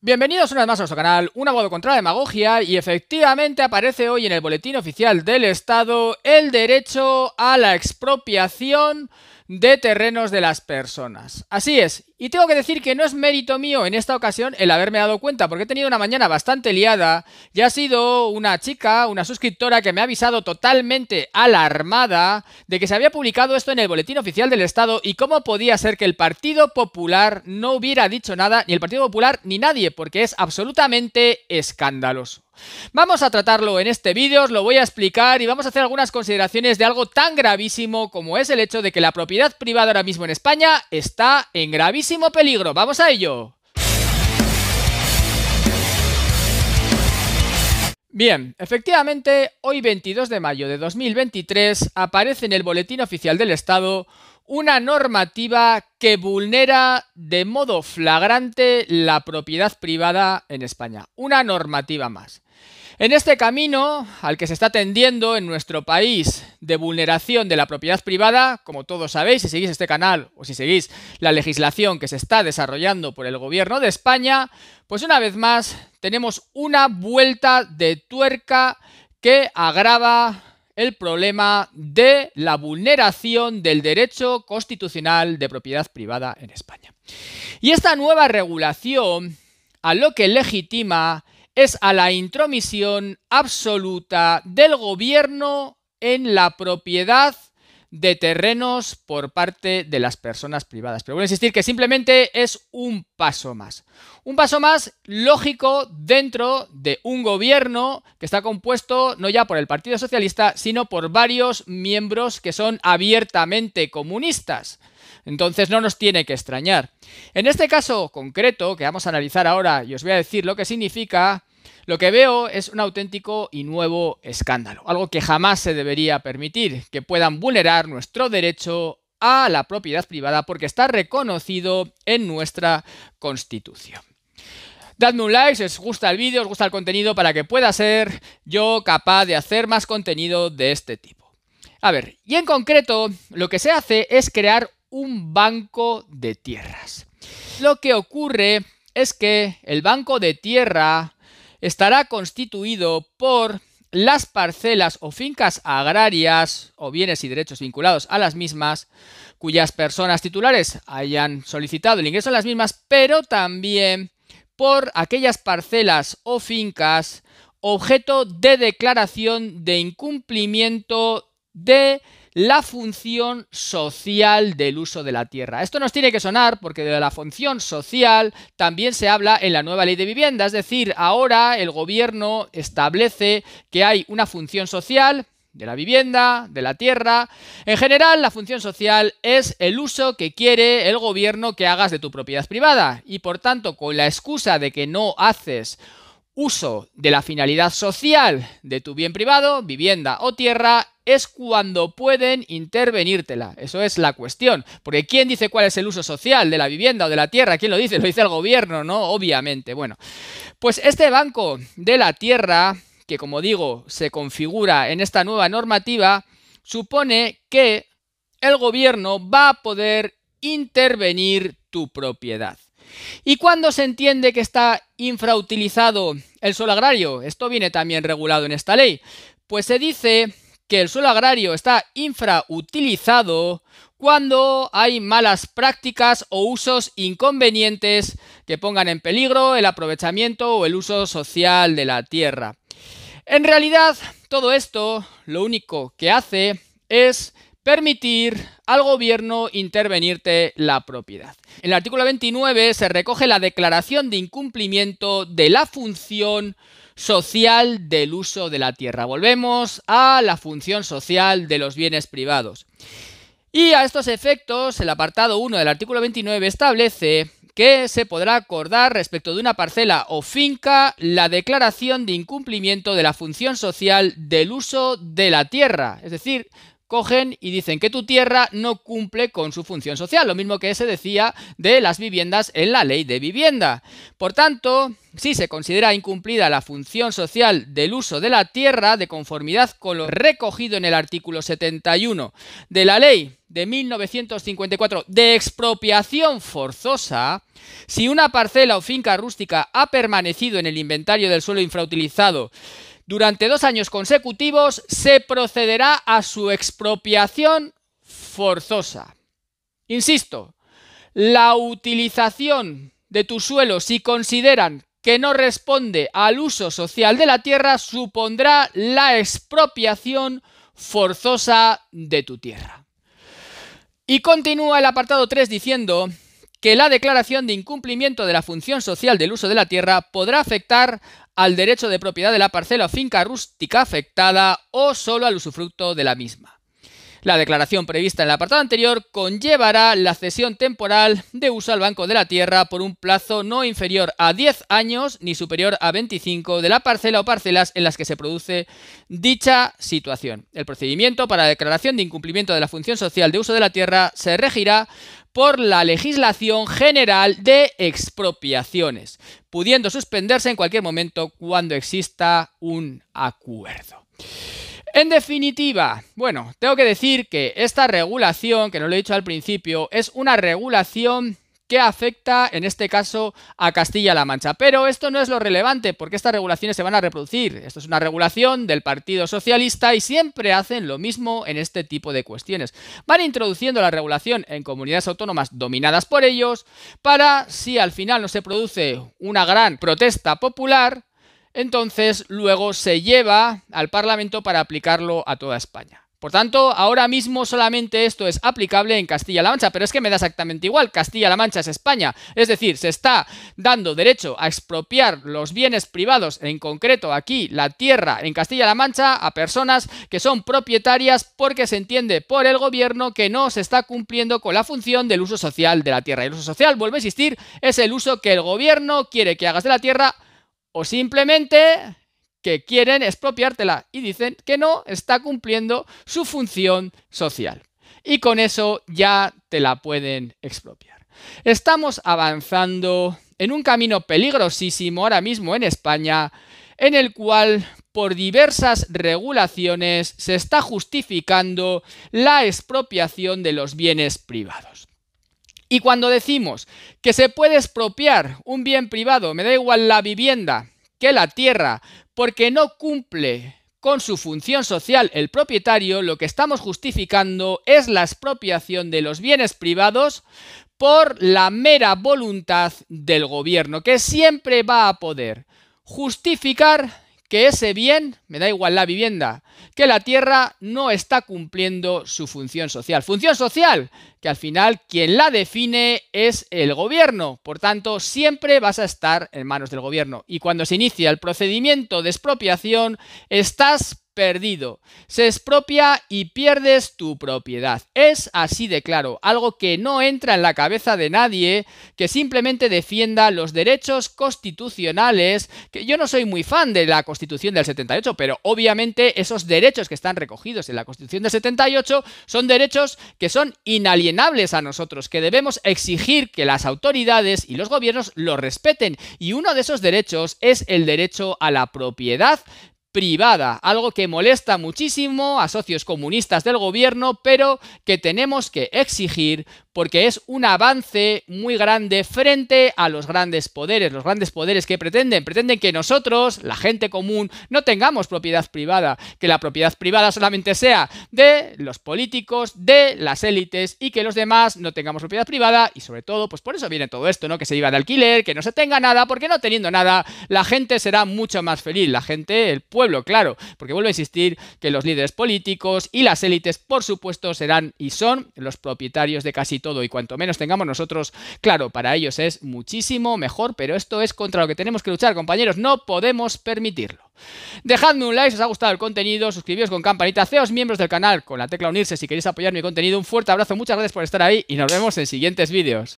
Bienvenidos una vez más a nuestro canal, un abogado contra la demagogia y efectivamente aparece hoy en el Boletín Oficial del Estado el derecho a la expropiación de terrenos de las personas. Así es, y tengo que decir que no es mérito mío en esta ocasión el haberme dado cuenta, porque he tenido una mañana bastante liada y ha sido una chica, una suscriptora, que me ha avisado totalmente alarmada de que se había publicado esto en el Boletín Oficial del Estado y cómo podía ser que el Partido Popular no hubiera dicho nada, ni el Partido Popular ni nadie, porque es absolutamente escandaloso. Vamos a tratarlo en este vídeo, os lo voy a explicar y vamos a hacer algunas consideraciones de algo tan gravísimo como es el hecho de que la propiedad privada ahora mismo en España está en gravísimo peligro. ¡Vamos a ello! Bien, efectivamente, hoy 22 de mayo de 2023 aparece en el Boletín Oficial del Estado una normativa que vulnera de modo flagrante la propiedad privada en España. Una normativa más. En este camino al que se está tendiendo en nuestro país de vulneración de la propiedad privada, como todos sabéis, si seguís este canal o si seguís la legislación que se está desarrollando por el gobierno de España, pues una vez más tenemos una vuelta de tuerca que agrava el problema de la vulneración del derecho constitucional de propiedad privada en España. Y esta nueva regulación a lo que legitima es a la intromisión absoluta del gobierno en la propiedad de terrenos por parte de las personas privadas. Pero voy a insistir que simplemente es un paso más. Un paso más lógico dentro de un gobierno que está compuesto no ya por el Partido Socialista, sino por varios miembros que son abiertamente comunistas. Entonces no nos tiene que extrañar. En este caso concreto que vamos a analizar ahora y os voy a decir lo que significa, lo que veo es un auténtico y nuevo escándalo, algo que jamás se debería permitir, que puedan vulnerar nuestro derecho a la propiedad privada porque está reconocido en nuestra Constitución. Dadme un like si os gusta el vídeo, os gusta el contenido, para que pueda ser yo capaz de hacer más contenido de este tipo. A ver, y en concreto lo que se hace es crear un banco de tierras. Lo que ocurre es que el banco de tierra estará constituido por las parcelas o fincas agrarias o bienes y derechos vinculados a las mismas cuyas personas titulares hayan solicitado el ingreso a las mismas, pero también por aquellas parcelas o fincas objeto de declaración de incumplimiento de la función social del uso de la tierra. Esto nos tiene que sonar porque de la función social también se habla en la nueva ley de vivienda, es decir, ahora el gobierno establece que hay una función social de la vivienda, de la tierra. En general, la función social es el uso que quiere el gobierno que hagas de tu propiedad privada y por tanto, con la excusa de que no haces uso de la finalidad social de tu bien privado, vivienda o tierra, es cuando pueden intervenírtela. Eso es la cuestión. Porque ¿quién dice cuál es el uso social de la vivienda o de la tierra? ¿Quién lo dice? Lo dice el gobierno, ¿no? Obviamente. Bueno, pues este banco de la tierra, que como digo, se configura en esta nueva normativa, supone que el gobierno va a poder intervenir tu propiedad. ¿Y cuándo se entiende que está infrautilizado el suelo agrario? Esto viene también regulado en esta ley. Pues se dice que el suelo agrario está infrautilizado cuando hay malas prácticas o usos inconvenientes que pongan en peligro el aprovechamiento o el uso social de la tierra. En realidad, todo esto lo único que hace es permitir al gobierno intervenirte la propiedad. En el artículo 29 se recoge la declaración de incumplimiento de la función social del uso de la tierra. Volvemos a la función social de los bienes privados. Y a estos efectos, el apartado 1 del artículo 29 establece que se podrá acordar respecto de una parcela o finca la declaración de incumplimiento de la función social del uso de la tierra. Es decir, cogen y dicen que tu tierra no cumple con su función social, lo mismo que se decía de las viviendas en la ley de vivienda. Por tanto, si se considera incumplida la función social del uso de la tierra de conformidad con lo recogido en el artículo 71 de la ley de 1954 de expropiación forzosa, si una parcela o finca rústica ha permanecido en el inventario del suelo infrautilizado durante dos años consecutivos se procederá a su expropiación forzosa. Insisto, la utilización de tu suelo si consideran que no responde al uso social de la tierra supondrá la expropiación forzosa de tu tierra. Y continúa el apartado 3 diciendo que la declaración de incumplimiento de la función social del uso de la tierra podrá afectar al derecho de propiedad de la parcela o finca rústica afectada o solo al usufructo de la misma. La declaración prevista en el apartado anterior conllevará la cesión temporal de uso al Banco de la Tierra por un plazo no inferior a 10 años ni superior a 25 de la parcela o parcelas en las que se produce dicha situación. El procedimiento para declaración de incumplimiento de la función social de uso de la tierra se regirá por la legislación general de expropiaciones, pudiendo suspenderse en cualquier momento cuando exista un acuerdo. En definitiva, bueno, tengo que decir que esta regulación, que no lo he dicho al principio, es una regulación que afecta en este caso a Castilla-La Mancha. Pero esto no es lo relevante porque estas regulaciones se van a reproducir. Esto es una regulación del Partido Socialista y siempre hacen lo mismo en este tipo de cuestiones. Van introduciendo la regulación en comunidades autónomas dominadas por ellos para si al final no se produce una gran protesta popular, entonces luego se lleva al Parlamento para aplicarlo a toda España. Por tanto, ahora mismo solamente esto es aplicable en Castilla-La Mancha, pero es que me da exactamente igual, Castilla-La Mancha es España, es decir, se está dando derecho a expropiar los bienes privados, en concreto aquí la tierra en Castilla-La Mancha, a personas que son propietarias porque se entiende por el gobierno que no se está cumpliendo con la función del uso social de la tierra. el uso social, vuelve a insistir, es el uso que el gobierno quiere que hagas de la tierra o simplemente que quieren expropiártela y dicen que no está cumpliendo su función social. Y con eso ya te la pueden expropiar. Estamos avanzando en un camino peligrosísimo ahora mismo en España, en el cual por diversas regulaciones se está justificando la expropiación de los bienes privados. Y cuando decimos que se puede expropiar un bien privado, me da igual la vivienda que la tierra, porque no cumple con su función social el propietario, lo que estamos justificando es la expropiación de los bienes privados por la mera voluntad del gobierno, que siempre va a poder justificar que ese bien, me da igual la vivienda, que la tierra no está cumpliendo su función social. Función social, que al final quien la define es el gobierno. Por tanto, siempre vas a estar en manos del gobierno. Y cuando se inicia el procedimiento de expropiación, estás perdido. Se expropia y pierdes tu propiedad. Es así de claro, algo que no entra en la cabeza de nadie que simplemente defienda los derechos constitucionales, que yo no soy muy fan de la Constitución del 78, pero obviamente esos derechos que están recogidos en la Constitución del 78 son derechos que son inalienables a nosotros, que debemos exigir que las autoridades y los gobiernos los respeten. Y uno de esos derechos es el derecho a la propiedad privada, algo que molesta muchísimo a socios comunistas del gobierno, pero que tenemos que exigir porque es un avance muy grande frente a los grandes poderes, los grandes poderes que pretenden, pretenden que nosotros, la gente común, no tengamos propiedad privada, que la propiedad privada solamente sea de los políticos, de las élites y que los demás no tengamos propiedad privada y sobre todo, pues por eso viene todo esto, ¿no? Que se iba de alquiler, que no se tenga nada, porque no teniendo nada, la gente será mucho más feliz, la gente, el pueblo, claro, porque vuelvo a insistir que los líderes políticos y las élites, por supuesto, serán y son los propietarios de casi todo y cuanto menos tengamos nosotros, claro, para ellos es muchísimo mejor, pero esto es contra lo que tenemos que luchar, compañeros. No podemos permitirlo. Dejadme un like si os ha gustado el contenido, suscribíos con campanita, seos miembros del canal con la tecla unirse si queréis apoyar mi contenido. Un fuerte abrazo, muchas gracias por estar ahí y nos vemos en siguientes vídeos.